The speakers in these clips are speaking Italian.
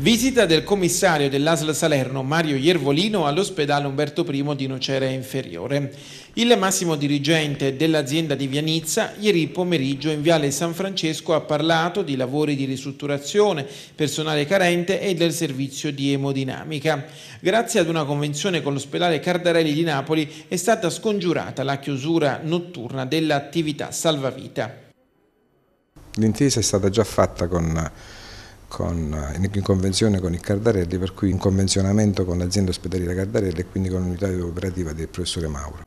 Visita del commissario dell'ASL Salerno Mario Iervolino all'ospedale Umberto I di Nocera Inferiore. Il massimo dirigente dell'azienda di Vianizza ieri pomeriggio in Viale San Francesco ha parlato di lavori di ristrutturazione, personale carente e del servizio di emodinamica. Grazie ad una convenzione con l'ospedale Cardarelli di Napoli è stata scongiurata la chiusura notturna dell'attività salvavita. L'intesa è stata già fatta con con, eh, in convenzione con il Cardarelli, per cui in convenzionamento con l'azienda ospedaliera Cardarelli e quindi con l'unità operativa del professore Mauro.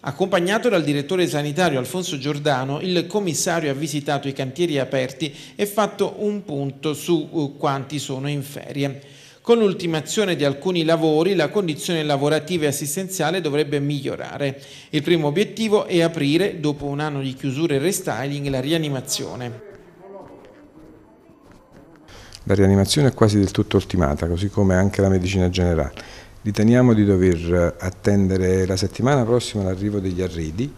Accompagnato dal direttore sanitario Alfonso Giordano, il commissario ha visitato i cantieri aperti e fatto un punto su eh, quanti sono in ferie. Con l'ultimazione di alcuni lavori la condizione lavorativa e assistenziale dovrebbe migliorare. Il primo obiettivo è aprire, dopo un anno di chiusura e restyling, la rianimazione. La rianimazione è quasi del tutto ultimata, così come anche la medicina generale. Riteniamo di dover attendere la settimana prossima l'arrivo degli arredi,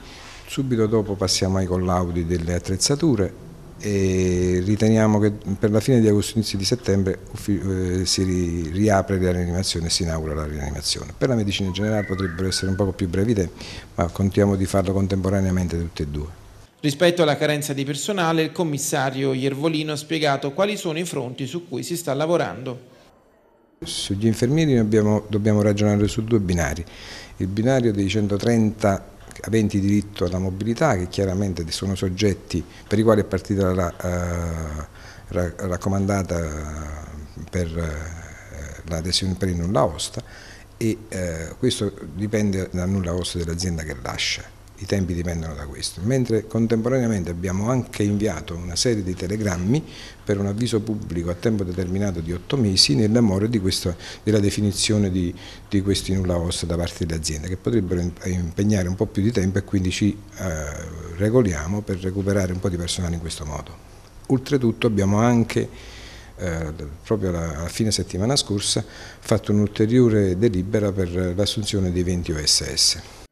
subito dopo passiamo ai collaudi delle attrezzature e riteniamo che per la fine di agosto inizio di settembre eh, si riapre la rianimazione e si inaugura la rianimazione. Per la medicina generale potrebbero essere un po' più brevi tempi, ma contiamo di farlo contemporaneamente tutti e due. Rispetto alla carenza di personale, il commissario Iervolino ha spiegato quali sono i fronti su cui si sta lavorando. Sugli infermieri abbiamo, dobbiamo ragionare su due binari. Il binario dei 130 aventi diritto alla mobilità, che chiaramente sono soggetti per i quali è partita la eh, raccomandata per eh, l'adesione per il nulla osta e eh, questo dipende dal nulla osta dell'azienda che lascia i tempi dipendono da questo, mentre contemporaneamente abbiamo anche inviato una serie di telegrammi per un avviso pubblico a tempo determinato di otto mesi nell'amore della definizione di, di, questi nulla osta da parte delle aziende che potrebbero eh, impegnare un po' più di tempo e quindi ci eh, regoliamo per recuperare un po' di personale in questo modo. Oltretutto abbiamo anche eh, proprio a fine settimana scorsa fatto un'ulteriore delibera per l'assunzione dei 20 OSS.